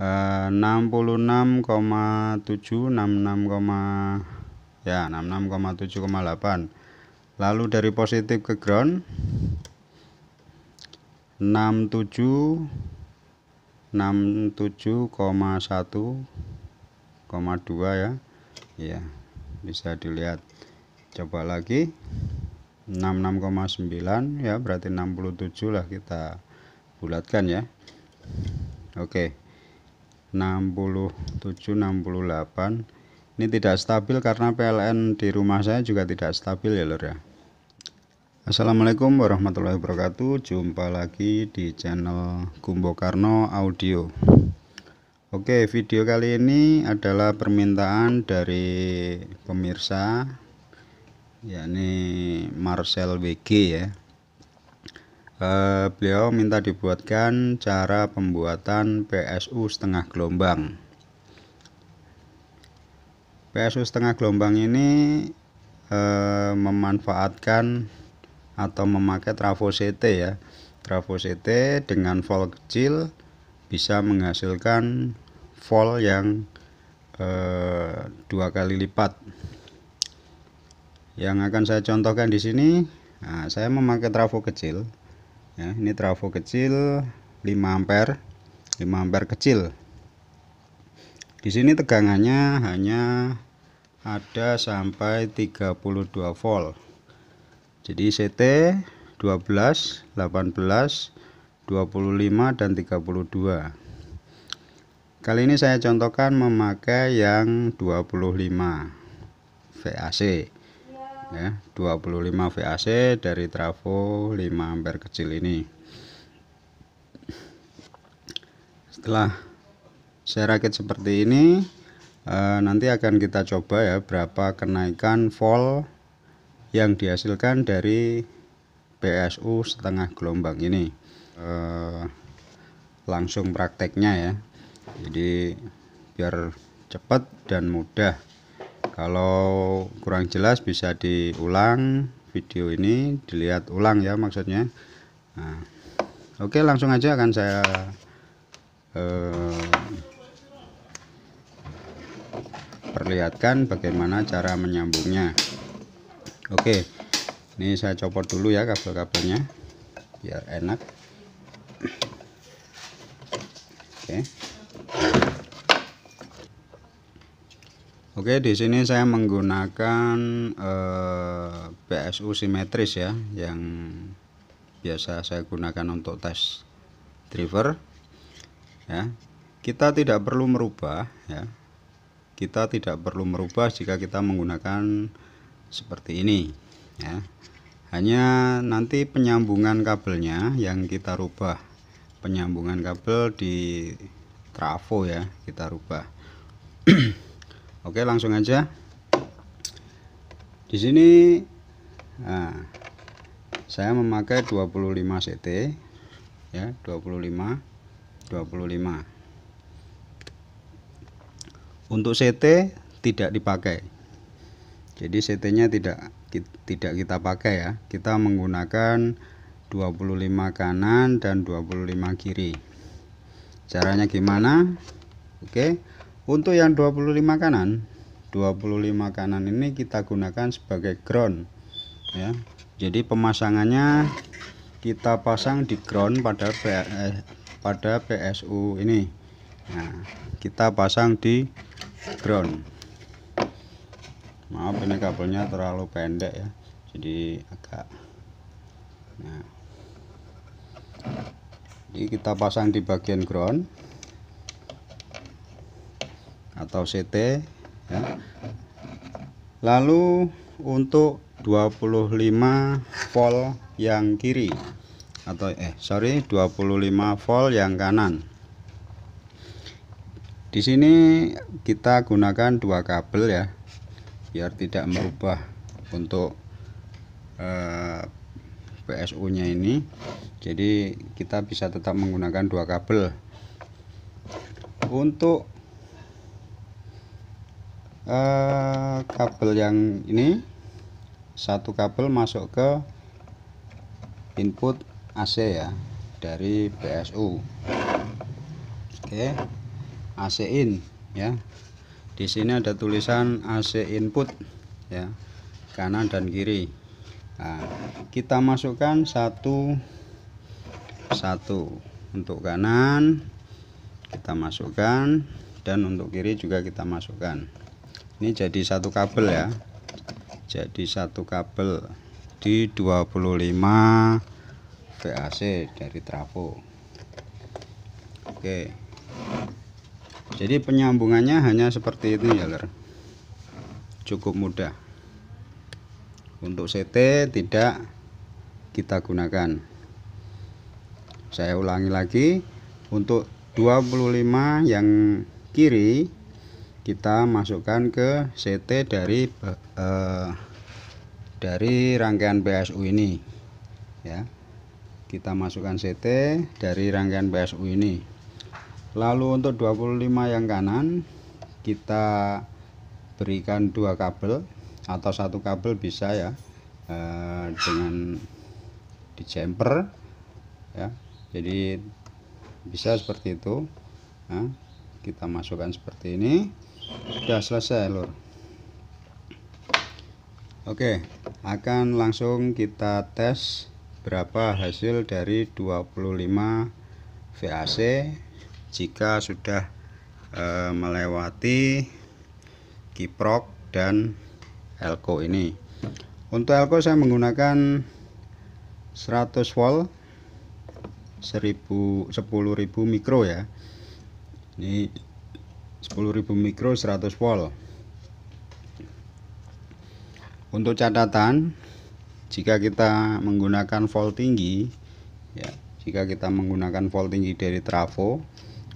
66,7 eh, 66, ya 66,7,8 lalu dari positif ke ground 67 67,1,2 ya ya bisa dilihat coba lagi 66,9 ya berarti 67 lah kita bulatkan ya oke okay. 67 68 ini tidak stabil karena PLN di rumah saya juga tidak stabil ya lor ya Assalamualaikum warahmatullahi wabarakatuh jumpa lagi di channel Gumbo Karno Audio Oke video kali ini adalah permintaan dari pemirsa yakni Marcel WG ya Eh, beliau minta dibuatkan cara pembuatan PSU setengah gelombang. PSU setengah gelombang ini eh, memanfaatkan atau memakai trafo CT ya. Trafo CT dengan volt kecil bisa menghasilkan volt yang eh, dua kali lipat yang akan saya contohkan di sini nah, saya memakai trafo kecil ya, ini trafo kecil 5 ampere 5 ampere kecil di sini tegangannya hanya ada sampai 32 volt jadi CT 12 18 25 dan 32 kali ini saya contohkan memakai yang 25 VAC ya 25 VAC dari trafo 5 ampere kecil ini setelah saya rakit seperti ini eh, nanti akan kita coba ya berapa kenaikan volt yang dihasilkan dari PSU setengah gelombang ini eh, langsung prakteknya ya jadi biar cepat dan mudah kalau kurang jelas bisa diulang video ini dilihat ulang ya maksudnya nah, oke langsung aja akan saya eh, perlihatkan bagaimana cara menyambungnya oke ini saya copot dulu ya kabel-kabelnya biar enak oke okay. Oke, di sini saya menggunakan eh, PSU simetris ya, yang biasa saya gunakan untuk tes driver. Ya, kita tidak perlu merubah ya. Kita tidak perlu merubah jika kita menggunakan seperti ini ya. Hanya nanti penyambungan kabelnya yang kita rubah. Penyambungan kabel di trafo ya, kita rubah. Oke, langsung aja. Di sini nah, saya memakai 25 CT ya, 25 25. Untuk CT tidak dipakai. Jadi CT-nya tidak tidak kita pakai ya. Kita menggunakan 25 kanan dan 25 kiri. Caranya gimana? Oke. Okay untuk yang 25 kanan, 25 kanan ini kita gunakan sebagai ground ya. Jadi pemasangannya kita pasang di ground pada PS, eh, pada PSU ini. Nah, kita pasang di ground. Maaf ini kabelnya terlalu pendek ya. Jadi agak Nah. Jadi kita pasang di bagian ground atau CT ya. lalu untuk 25 volt yang kiri atau eh sorry 25 volt yang kanan di sini kita gunakan dua kabel ya biar tidak merubah untuk eh, PSU nya ini jadi kita bisa tetap menggunakan dua kabel untuk Eh, kabel yang ini satu kabel masuk ke input AC ya dari PSU oke AC in ya di sini ada tulisan AC input ya kanan dan kiri nah, kita masukkan satu satu untuk kanan kita masukkan dan untuk kiri juga kita masukkan ini jadi satu kabel ya jadi satu kabel di 25 VAC dari trafo oke jadi penyambungannya hanya seperti itu ya ler. cukup mudah untuk CT tidak kita gunakan saya ulangi lagi untuk 25 yang kiri kita masukkan ke CT dari eh, dari rangkaian PSU ini ya kita masukkan CT dari rangkaian PSU ini lalu untuk 25 yang kanan kita berikan dua kabel atau satu kabel bisa ya eh, dengan di jumper ya jadi bisa seperti itu nah, kita masukkan seperti ini sudah selesai lor Oke akan langsung kita tes berapa hasil dari 25 VAC jika sudah e, melewati kiprok dan elko ini untuk elko saya menggunakan 100 volt 1000 10.000 mikro ya ini 10.000 mikro 100 volt untuk catatan jika kita menggunakan volt tinggi ya jika kita menggunakan volt tinggi dari trafo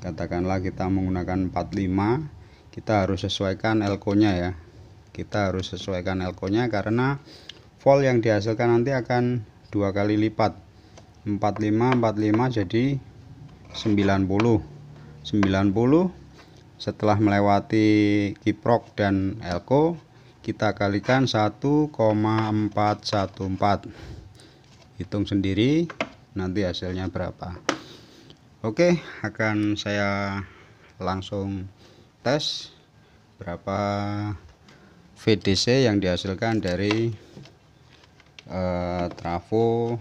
katakanlah kita menggunakan 45 kita harus sesuaikan elko nya ya kita harus sesuaikan elko nya karena volt yang dihasilkan nanti akan dua kali lipat 45 45 jadi 90 90 setelah melewati kiprok dan elko kita kalikan 1,414 hitung sendiri nanti hasilnya berapa oke akan saya langsung tes berapa VDC yang dihasilkan dari eh, trafo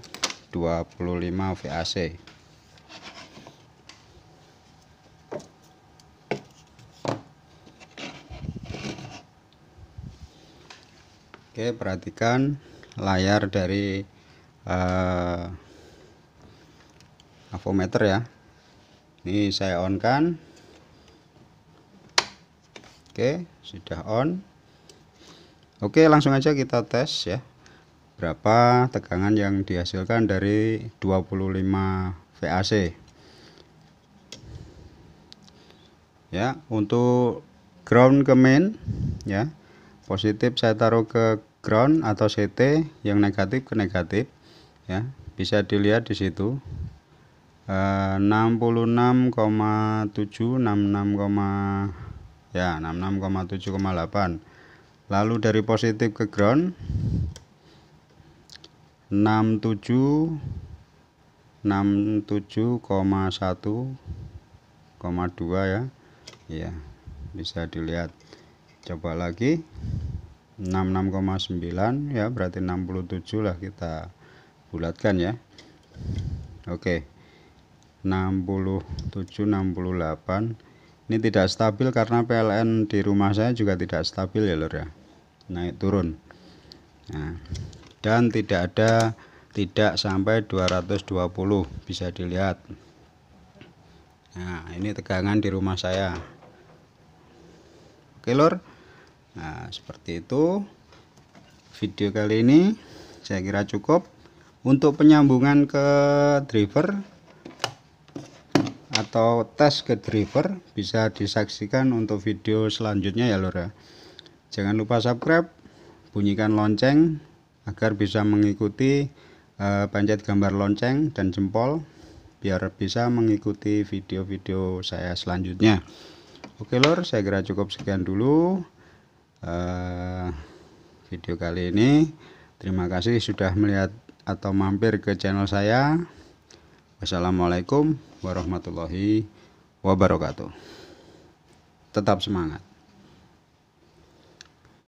25 VAC Oke perhatikan layar dari uh, avometer ya ini saya on kan Oke sudah on Oke langsung aja kita tes ya berapa tegangan yang dihasilkan dari 25 VAC ya untuk ground ke main ya positif saya taruh ke ground atau CT yang negatif ke negatif ya bisa dilihat di situ e, 66,7 66, ya 66,7,8 lalu dari positif ke ground 67 67,1,2 ya ya bisa dilihat coba lagi 66,9 ya berarti 67 lah kita bulatkan ya oke 67 68 ini tidak stabil karena PLN di rumah saya juga tidak stabil ya lor ya naik turun nah, dan tidak ada tidak sampai 220 bisa dilihat nah ini tegangan di rumah saya oke lor nah seperti itu video kali ini saya kira cukup untuk penyambungan ke driver atau tes ke driver bisa disaksikan untuk video selanjutnya ya lora ya. jangan lupa subscribe bunyikan lonceng agar bisa mengikuti uh, eh, pencet gambar lonceng dan jempol biar bisa mengikuti video-video saya selanjutnya oke lor saya kira cukup sekian dulu Eh, video kali ini terima kasih sudah melihat atau mampir ke channel saya wassalamualaikum warahmatullahi wabarakatuh tetap semangat